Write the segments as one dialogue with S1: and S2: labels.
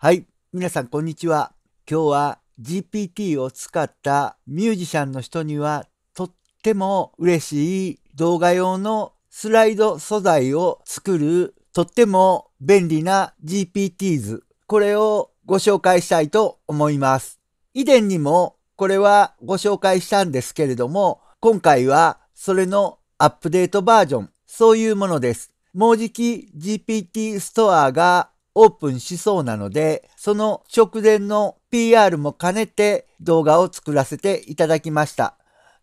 S1: はい。皆さん、こんにちは。今日は GPT を使ったミュージシャンの人にはとっても嬉しい動画用のスライド素材を作るとっても便利な GPTs。これをご紹介したいと思います。以前にもこれはご紹介したんですけれども、今回はそれのアップデートバージョン、そういうものです。もうじき GPT ストアがオープンしそうなので、その直前の PR も兼ねて動画を作らせていただきました。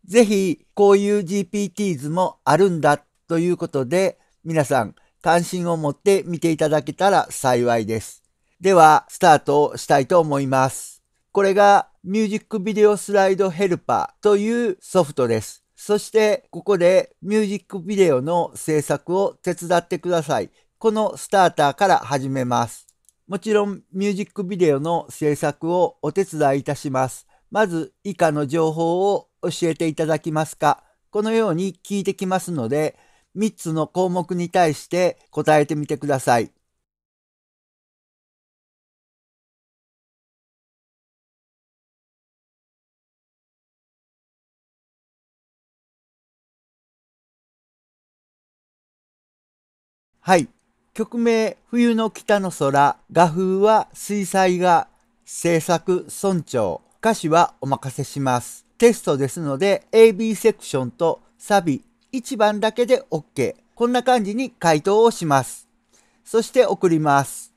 S1: ぜひ、こういう GPTs もあるんだということで、皆さん関心を持って見ていただけたら幸いです。では、スタートをしたいと思います。これがミュージックビデオスライドヘルパーというソフトです。そして、ここでミュージックビデオの制作を手伝ってくださいこのスターターから始めます。もちろんミュージックビデオの制作をお手伝いいたします。まず以下の情報を教えていただきますか。このように聞いてきますので、3つの項目に対して答えてみてください。はい。曲名冬の北の空、画風は水彩画、制作村長、歌詞はお任せします。テストですので AB セクションとサビ1番だけで OK。こんな感じに回答をします。そして送ります。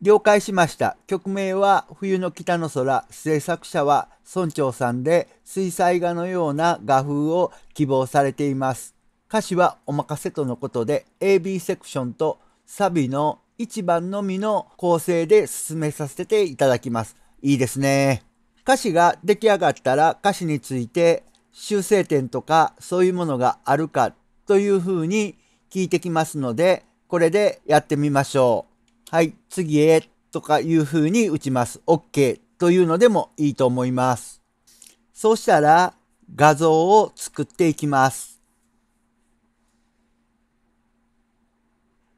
S1: 了解しました。曲名は冬の北の空、制作者は村長さんで水彩画のような画風を希望されています。歌詞はお任せとのことで AB セクションとサビの1番のみの構成で進めさせていただきます。いいですね。歌詞が出来上がったら歌詞について修正点とかそういうものがあるかというふうに聞いてきますので、これでやってみましょう。はい、次へとかいうふうに打ちます。OK というのでもいいと思います。そうしたら画像を作っていきます。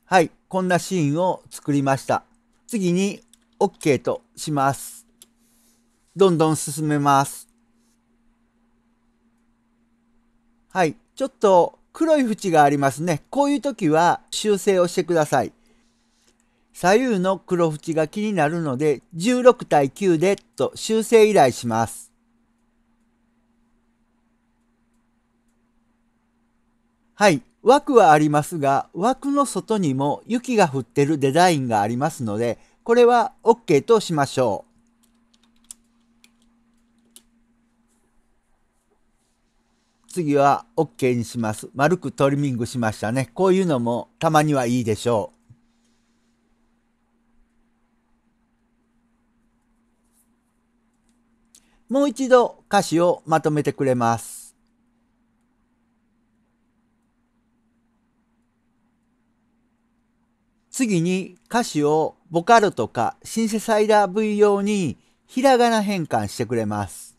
S1: はい、こんなシーンを作りました。次に OK とします。どんどん進めます。はい、ちょっと黒い縁がありますね。こういう時は修正をしてください。左右の黒縁が気になるので16対9でと修正依頼します。はい、枠はありますが、枠の外にも雪が降ってるデザインがありますので、これは OK としましょう。次は OK にします。丸くトリミングしましたね。こういうのもたまにはいいでしょう。もう一度歌詞をまとめてくれます。次に歌詞をボカロとかシンセサイダー V 用にひらがな変換してくれます。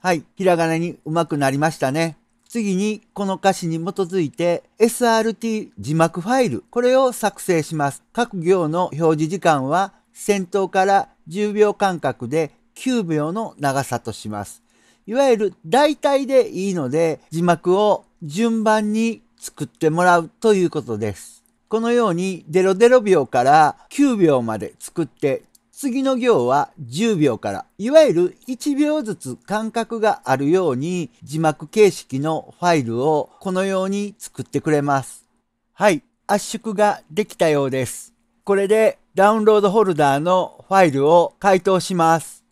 S1: はい、ひらがなにうまくなりましたね。次にこの歌詞に基づいて SRT 字幕ファイル、これを作成します。各行の表示時間は先頭から10秒間隔で9秒の長さとします。いわゆる大体でいいので字幕を順番に作ってもらうということです。このように00秒から9秒まで作って次の行は10秒から、いわゆる1秒ずつ間隔があるように字幕形式のファイルをこのように作ってくれます。はい、圧縮ができたようです。これでダウンロードホルダーのファイルを解凍します。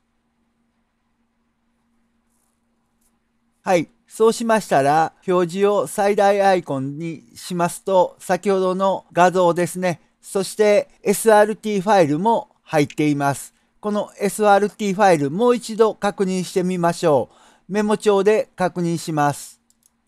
S1: はい。そうしましたら、表示を最大アイコンにしますと、先ほどの画像ですね。そして SRT ファイルも入っています。この SRT ファイルもう一度確認してみましょう。メモ帳で確認します。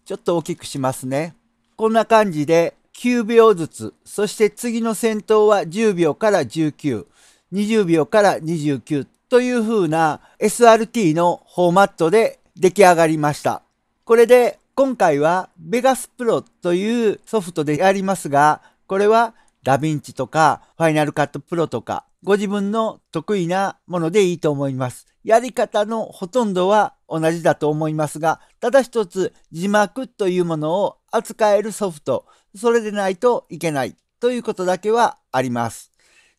S1: ちょっと大きくしますね。こんな感じで9秒ずつ、そして次の戦闘は10秒から19、20秒から29という風な SRT のフォーマットで出来上がりました。これで今回は Vegas Pro というソフトでやりますが、これはダヴィンチとかファイナルカットプロとかご自分の得意なものでいいと思います。やり方のほとんどは同じだと思いますが、ただ一つ字幕というものを扱えるソフト、それでないといけないということだけはあります。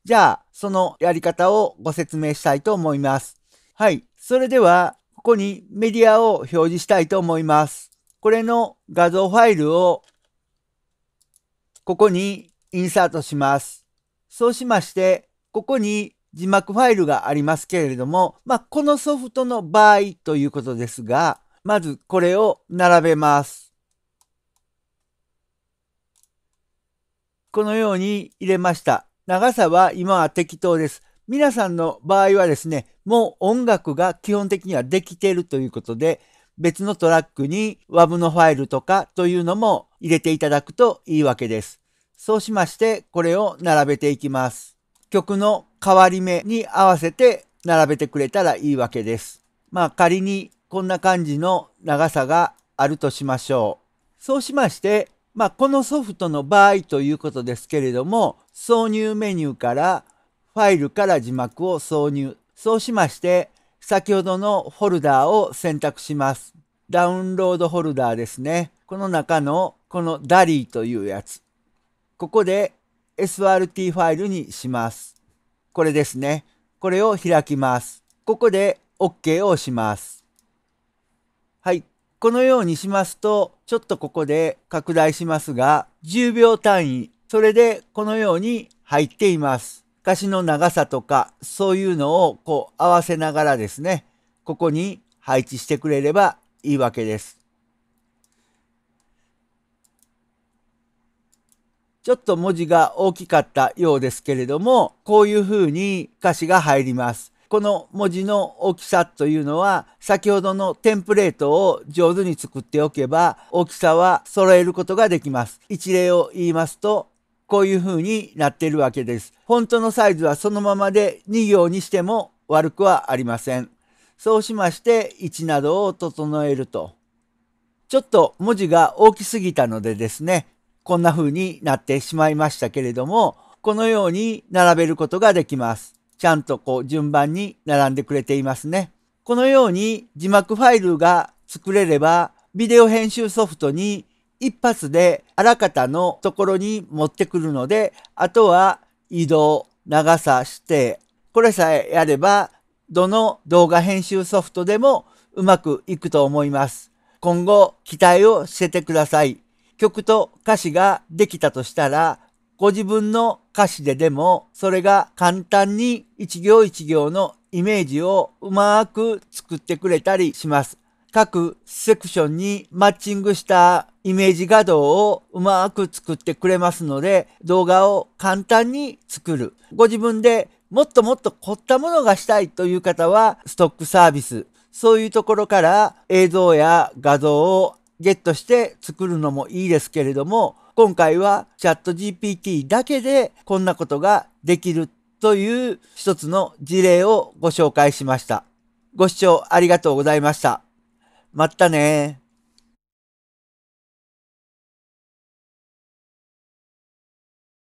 S1: じゃあ、そのやり方をご説明したいと思います。はい。それでは、ここにメディアを表示したいと思います。これの画像ファイルをここにインサートします。そうしまして、ここに字幕ファイルがありますけれども、まあ、このソフトの場合ということですが、まずこれを並べます。このように入れました。長さは今は適当です。皆さんの場合はですね、もう音楽が基本的にはできているということで、別のトラックに WAV のファイルとかというのも入れていただくといいわけです。そうしまして、これを並べていきます。曲の変わり目に合わせて並べてくれたらいいわけです。まあ仮にこんな感じの長さがあるとしましょう。そうしまして、まあ、このソフトの場合ということですけれども、挿入メニューからファイルから字幕を挿入。そうしまして、先ほどのフォルダーを選択します。ダウンロードフォルダーですね。この中のこのダリーというやつ。ここで SRT ファイルにします。これですね。これを開きます。ここで OK を押します。このようにしますと、ちょっとここで拡大しますが、10秒単位、それでこのように入っています。歌詞の長さとか、そういうのをこう合わせながらですね、ここに配置してくれればいいわけです。ちょっと文字が大きかったようですけれども、こういうふうに歌詞が入ります。この文字の大きさというのは先ほどのテンプレートを上手に作っておけば大きさは揃えることができます。一例を言いますとこういう風になっているわけです。本当のサイズはそのままで2行にしても悪くはありません。そうしまして1などを整えると。ちょっと文字が大きすぎたのでですね、こんな風になってしまいましたけれども、このように並べることができます。ちゃんとこう順番に並んでくれていますね。このように字幕ファイルが作れれば、ビデオ編集ソフトに一発であらかたのところに持ってくるので、あとは移動、長さ、指定、これさえやれば、どの動画編集ソフトでもうまくいくと思います。今後、期待をしててください。曲と歌詞ができたとしたら、ご自分の歌詞ででも、それが簡単に一行一行のイメージをうまく作ってくれたりします。各セクションにマッチングしたイメージ画像をうまく作ってくれますので、動画を簡単に作る。ご自分でもっともっと凝ったものがしたいという方は、ストックサービス、そういうところから映像や画像をゲットして作るのもいいですけれども、今回はチャット GPT だけでこんなことができるという一つの事例をご紹介しました。ご視聴ありがとうございました。またね